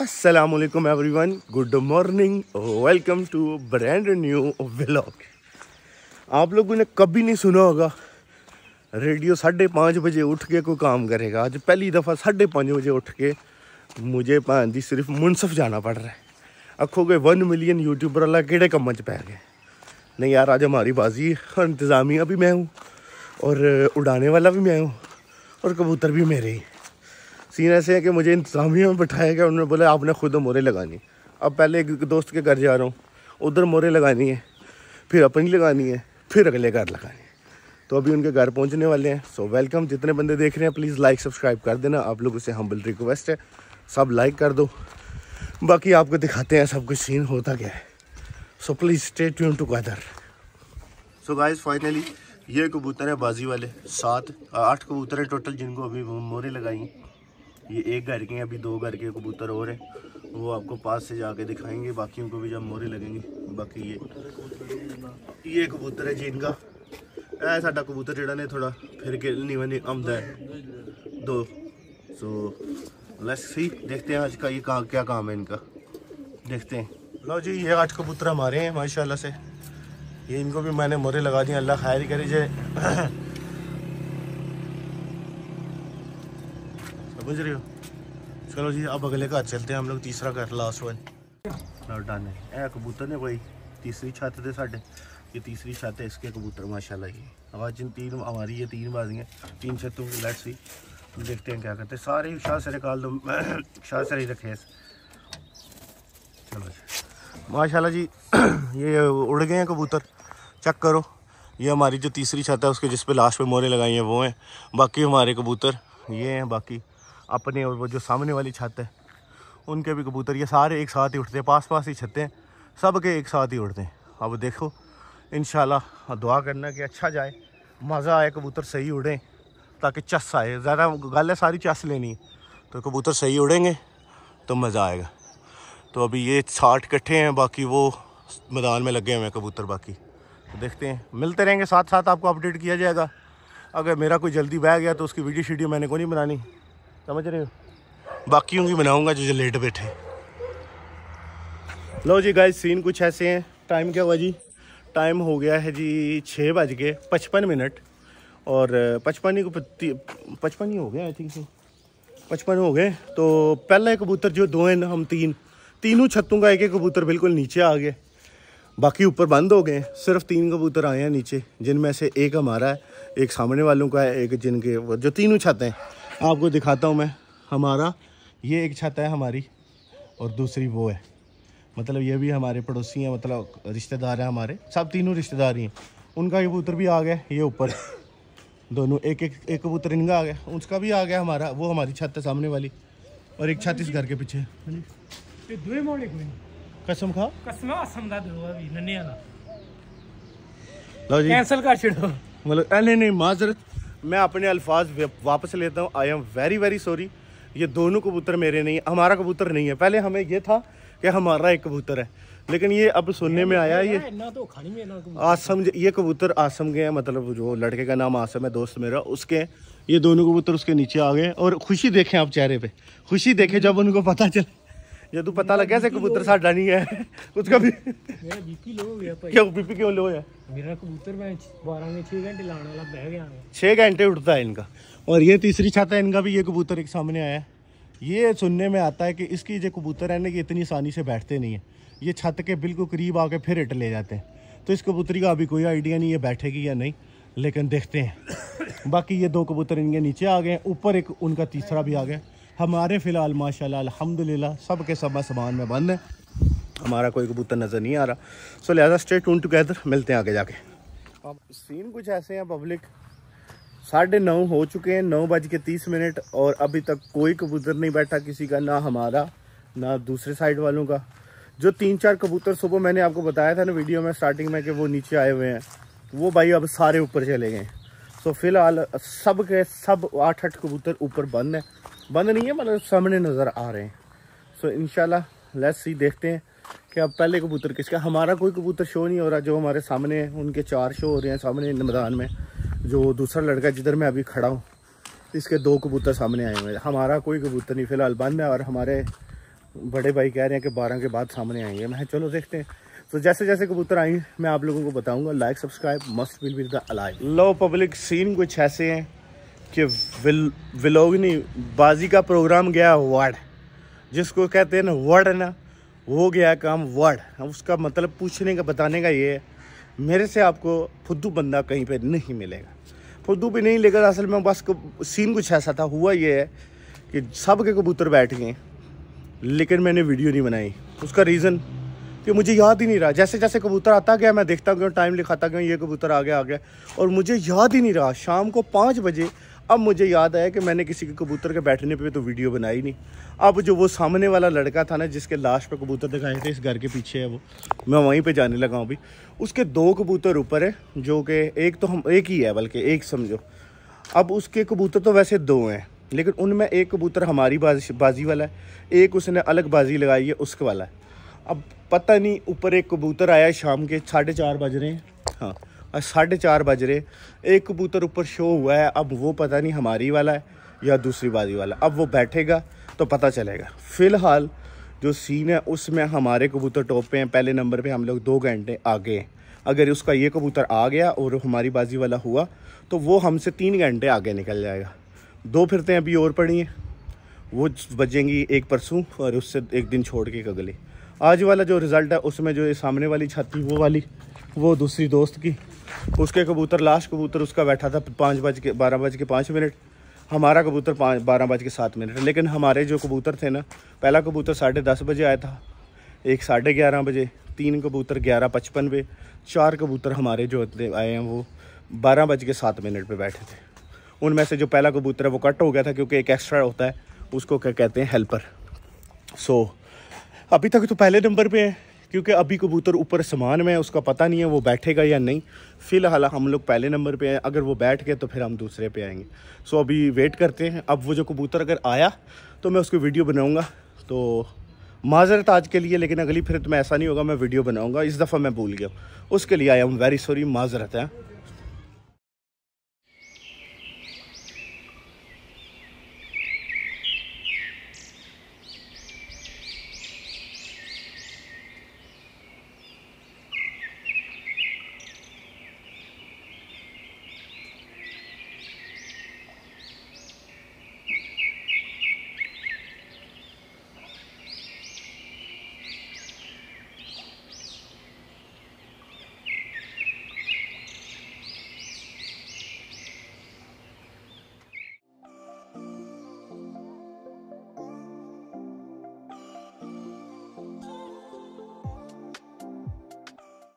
Aslam everyone good morning welcome to brand new vlog आप लोगों ने कभी नहीं सुना होगा रेडियो साढ़े पाँच बजे उठ के कोई काम करेगा आज पहली दफ़ा साढ़े पाँच बजे उठ के मुझे भांदी सिर्फ मुनसफ जाना पड़ रहा है आखोगे वन मिलियन यूट्यूबर वाला किड़े कम च पै गए नहीं यार आज हमारी बाजी और इंतज़ामिया भी मैं हूँ और उड़ाने वाला भी मैं हूँ और कबूतर भी मेरे ही सीन ऐसे है कि मुझे इंतजामिया में बैठाया गया उन्होंने बोला आपने खुद तो मोरे लगानी अब पहले एक दोस्त के घर जा रहा हूँ उधर मोरे लगानी है फिर अपनी लगानी है फिर अगले घर लगानी है तो अभी उनके घर पहुँचने वाले हैं सो वेलकम जितने बंदे देख रहे हैं प्लीज़ लाइक सब्सक्राइब कर देना आप लोगों से हम्बल रिक्वेस्ट है सब लाइक कर दो बाकी आपको दिखाते हैं सब कुछ सीन होता क्या है so please stay tune together so guys finally ये कबूतर है बाजी वाले सात आठ कबूतर हैं टोटल जिनको अभी मोरे लगाई ये एक घर के अभी दो घर के कबूतर और हैं वो आपको पास से जाके दिखाएंगे बाकी को भी जब मोरे लगेंगे बाकी ये ये कबूतर है जी इनका ਇਹ ਸਾਡਾ कबूतर ਜਿਹੜਾ ਨੇ थोड़ा फिर ਕੇ ਨੀਵਾ आमद है दो सो ਸੋ लेट्स सी देखते हैं आज का ये का, क्या काम है इनका देखते हैं लो जी ये आठ कबूतर हमारे हैं माशाला से ये इनको भी मैंने मोरे लगा दिए अल्लाह खैर करे जे समझ रहे हो चलो जी अब अगले घर चलते हैं हम लोग तीसरा घर लास्ट वन डन है कबूतर ने भाई तीसरी छत थे साढ़े ये तीसरी छत है इसके कबूतर माशाल्लाह ये आवाज इन तीन हमारी ये तीन हैं तीन छतों की लैट सी देखते हैं क्या करते हैं सारे शाह सरे काल दो शाह सरे ही रखे चलो जी माशाल्लाह जी ये उड़ गए हैं कबूतर चेक करो ये हमारी जो तीसरी छत है उसके जिसपे लास्ट पे मोरे लगाई हैं वो हैं बाकी हमारे कबूतर ये हैं बाकी अपने और वो जो सामने वाली छत है उनके भी कबूतर ये सारे एक साथ ही उठते हैं पास पास ही छतें हैं सब के एक साथ ही उठते हैं अब देखो इन दुआ करना कि अच्छा जाए मज़ा आए कबूतर सही उड़ें ताकि चस आए ज़्यादा गल है सारी चस लेनी है तो कबूतर सही उड़ेंगे तो मज़ा आएगा तो अभी ये साठ इकट्ठे हैं बाकी वो मैदान में लगे हुए हैं कबूतर बाकी तो देखते हैं मिलते रहेंगे साथ साथ आपको अपडेट किया जाएगा अगर मेरा कोई जल्दी बह गया तो उसकी वीडियो शीडियो मैंने को नहीं बनानी समझ रहे हो बाकी की बनाऊंगा जो जो लेट बैठे लो जी गाय सीन कुछ ऐसे हैं टाइम क्या हुआ जी टाइम हो गया है जी छः बज के पचपन मिनट और पचपन ही को पचपन ही हो गया आई थिंक सो पचपन हो गए तो पहला कबूतर जो दो हैं हम तीन तीनों छत्तों का एक एक कबूतर बिल्कुल नीचे आ गए बाकी ऊपर बंद हो गए सिर्फ तीन कबूतर आए हैं नीचे जिनमें से एक हमारा है एक सामने वालों का है एक जिनके जो तीनों छत हैं आपको दिखाता हूँ मैं हमारा ये एक छत है हमारी और दूसरी वो है मतलब ये भी हमारे पड़ोसी हैं मतलब रिश्तेदार हैं हमारे सब तीनों रिश्तेदार ही हैं उनका कबूतर भी आ गया ये ऊपर दोनों एक एक एक कबूतर इनका आ गया उसका भी आ गया हमारा वो हमारी छत है सामने वाली और एक छत इस घर के पीछे कसम खा कसम लो जी कैंसिल कर छोड़ो मतलब नहीं नहीं माजरत मैं अपने अल्फाज वापस लेता हूँ I am very very sorry ये दोनों कबूतर मेरे नहीं है हमारा कबूतर नहीं है पहले हमें ये था कि हमारा एक कबूतर है लेकिन ये अब सुनने में आया ये तो आसम ये कबूतर आसम के हैं मतलब जो लड़के का नाम आसम है दोस्त मेरा उसके ये दोनों कबूतर उसके नीचे आ गए और खुशी देखें आप चेहरे पे खुशी देखें जब उनको पता चले तू तो पता लग गया से कबूतर साडा नहीं है उसका भी मेरा बीपी लो हो गया भाई क्यों बीपी क्यों लो है मेरा कबूतर मैं 12 में 6 घंटे लाने वाला बह गया है 6 घंटे है इनका और ये तीसरी छत है इनका भी ये कबूतर एक सामने आया है ये सुनने में आता है कि इसकी जो कबूतर है ना ये इतनी आसानी से बैठते नहीं है ये छत के बिल्कुल करीब आके फिर हिट ले जाते हैं तो इस कबूतरी का अभी कोई आइडिया नहीं है बैठेगी या नहीं लेकिन देखते हैं बाकी ये दो कबूतर इनके नीचे आ गए ऊपर एक उनका तीसरा भी आ गया हमारे फ़िलहाल माशाल्लाह अल्हम्दुलिल्लाह सब के सब सामान में बंद है हमारा कोई कबूतर नज़र नहीं आ रहा सो लिहाजा स्टे टून टुगेदर मिलते हैं आगे जाके अब सीन कुछ ऐसे हैं पब्लिक साढ़े नौ हो चुके हैं नौ बज के तीस मिनट और अभी तक कोई कबूतर नहीं बैठा किसी का ना हमारा ना दूसरे साइड वालों का जो तीन चार कबूतर सुबह मैंने आपको बताया था ना वीडियो में स्टार्टिंग में कि वो नीचे आए हुए हैं वो भाई अब सारे ऊपर चले गए तो फिलहाल सब के सब आठ आठ कबूतर ऊपर बंद हैं बंद नहीं है मतलब सामने नज़र आ रहे हैं सो इन लेट्स सी देखते हैं कि अब पहले कबूतर किसका हमारा कोई कबूतर शो नहीं हो रहा जो हमारे सामने है उनके चार शो हो रहे हैं सामने मैदान में जो दूसरा लड़का जिधर मैं अभी खड़ा हूँ इसके दो कबूतर सामने आए हुए हैं हमारा कोई कबूतर नहीं फिलहाल बंद है और हमारे बड़े भाई कह रहे हैं कि बारह के बाद सामने आएंगे मैं चलो देखते हैं तो जैसे जैसे कबूतर आई मैं आप लोगों को बताऊंगा like subscribe must will with the alive लो पब्लिक सीन कुछ ऐसे हैं कि विल विलोगनी बाजी का प्रोग्राम गया वर्ड जिसको कहते हैं ना वर्ड ना वो गया काम वर्ड उसका मतलब पूछने का बताने का ये है मेरे से आपको फुद्दू बंदा कहीं पे नहीं मिलेगा फुद्दू भी नहीं लेकर असल में बस सीन कुछ ऐसा था हुआ ये है कि सब के कबूतर बैठ गए लेकिन मैंने वीडियो नहीं बनाई उसका रीज़न कि मुझे याद ही नहीं रहा जैसे जैसे कबूतर आता गया मैं देखता गया टाइम लिखाता गया ये कबूतर आ गया आ गया और मुझे याद ही नहीं रहा शाम को पाँच बजे अब मुझे याद आया कि मैंने किसी के कबूतर के बैठने पे तो वीडियो बनाई नहीं अब जो वो सामने वाला लड़का था ना जिसके लाश पे कबूतर दिखाए थे इस घर के पीछे है वो मैं वहीं पे जाने लगा हूँ अभी उसके दो कबूतर ऊपर है जो कि एक तो हम एक ही है बल्कि एक समझो अब उसके कबूतर तो वैसे दो हैं लेकिन उनमें एक कबूतर हमारी बाजी बाजी वाला है एक उसने अलग बाजी लगाई है उसके वाला है अब पता नहीं ऊपर एक कबूतर आया शाम के साढ़े चार बज रहे हैं हाँ साढ़े चार बज रहे एक कबूतर ऊपर शो हुआ है अब वो पता नहीं हमारी वाला है या दूसरी बाजी वाला अब वो बैठेगा तो पता चलेगा फ़िलहाल जो सीन है उसमें हमारे कबूतर टॉप पे हैं पहले नंबर पे हम लोग दो घंटे आगे हैं अगर उसका ये कबूतर आ गया और हमारी बाजी वाला हुआ तो वो हमसे तीन घंटे आगे निकल जाएगा दो फिरते अभी और पड़ी हैं वो बजेंगी एक परसों और उससे एक दिन छोड़ के कगले आज वाला जो रिज़ल्ट है उसमें जो ये सामने वाली छत थी वो वाली वो दूसरी दोस्त की उसके कबूतर लास्ट कबूतर उसका बैठा था पाँच बज के बारह बज के पाँच मिनट हमारा कबूतर पाँच बारह बज के सात मिनट लेकिन हमारे जो कबूतर थे ना पहला कबूतर साढ़े दस बजे आया था एक साढ़े ग्यारह बजे तीन कबूतर ग्यारह पचपन पे चार कबूतर हमारे जो आए हैं वो बारह बज के सात मिनट पर बैठे थे उनमें से जो पहला कबूतर है वो कट हो गया था क्योंकि एक एक्स्ट्रा होता है उसको क्या कहते हैं हेल्पर सो अभी तक तो पहले नंबर पर है क्योंकि अभी कबूतर ऊपर सामान में है उसका पता नहीं है वो बैठेगा या नहीं फ़िलहाल हम लोग पहले नंबर पे हैं अगर वो बैठ गए तो फिर हम दूसरे पे आएंगे सो अभी वेट करते हैं अब वो जो कबूतर अगर आया तो मैं उसकी वीडियो बनाऊँगा तो माजरत आज के लिए लेकिन अगली फिर तो मैं ऐसा नहीं होगा मैं वीडियो बनाऊँगा इस दफ़ा मैं भूल गया उसके लिए आई एम वेरी सॉरी माजरत है